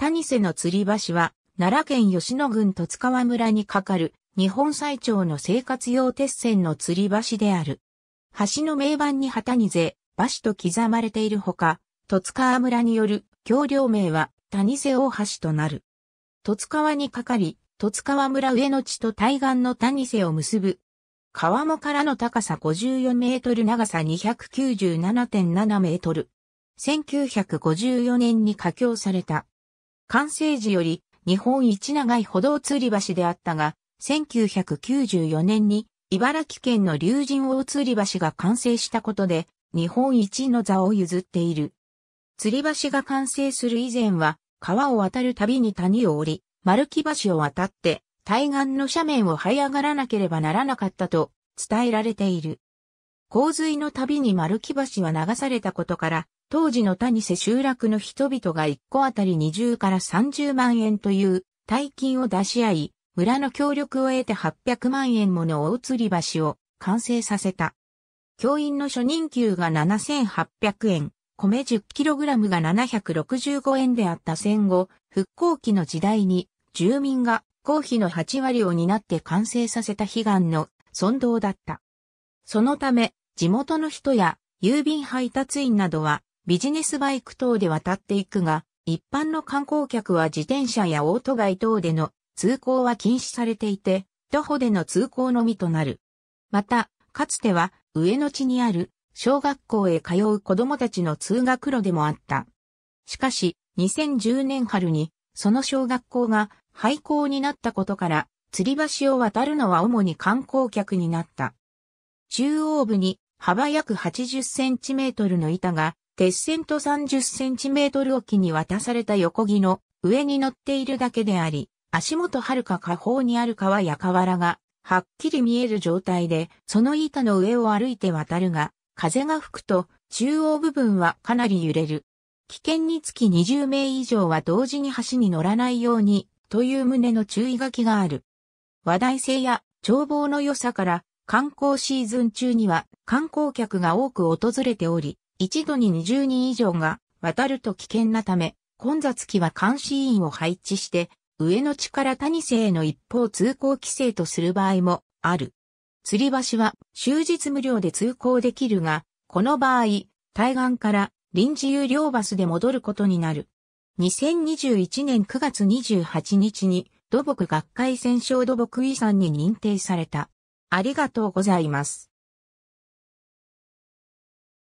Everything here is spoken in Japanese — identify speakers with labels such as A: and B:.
A: 谷瀬の吊り橋は、奈良県吉野郡十津川村に架かる、日本最長の生活用鉄線の吊り橋である。橋の名板に旗に瀬、橋と刻まれているほか、十津川村による橋梁名は谷瀬大橋となる。十津川に架かり、十津川村上の地と対岸の谷瀬を結ぶ。川もからの高さ54メートル長さ297.7メートル。1954年に架橋された完成時より日本一長い歩道吊り橋であったが、1994年に茨城県の竜神大吊り橋が完成したことで、日本一の座を譲っている。吊り橋が完成する以前は、川を渡るたびに谷を降り、丸木橋を渡って、対岸の斜面を這い上がらなければならなかったと伝えられている。洪水のたびに丸木橋は流されたことから、当時の谷瀬集落の人々が1個あたり20から30万円という大金を出し合い、村の協力を得て800万円もの大移り橋を完成させた。教員の初任給が7800円、米 10kg が765円であった戦後、復興期の時代に住民が公費の8割を担って完成させた悲願の尊道だった。そのため、地元の人や郵便配達員などはビジネスバイク等で渡っていくが、一般の観光客は自転車やオートバイ等での通行は禁止されていて、徒歩での通行のみとなる。また、かつては上野地にある小学校へ通う子供たちの通学路でもあった。しかし、2010年春に、その小学校が廃校になったことから、吊り橋を渡るのは主に観光客になった。中央部に幅約80センチメートルの板が鉄線と30センチメートル置きに渡された横木の上に乗っているだけであり、足元はるか下方にある川や河原が、はっきり見える状態で、その板の上を歩いて渡るが、風が吹くと、中央部分はかなり揺れる。危険につき20名以上は同時に橋に乗らないように、という旨の注意書きがある。話題性や眺望の良さから、観光シーズン中には観光客が多く訪れており、一度に20人以上が渡ると危険なため、混雑期は監視員を配置して、上の地から谷瀬への一方通行規制とする場合もある。吊り橋は終日無料で通行できるが、この場合、対岸から臨時有料バスで戻ることになる。2021年9月28日に土木学会戦勝土木遺産に認定された。ありがとうございます。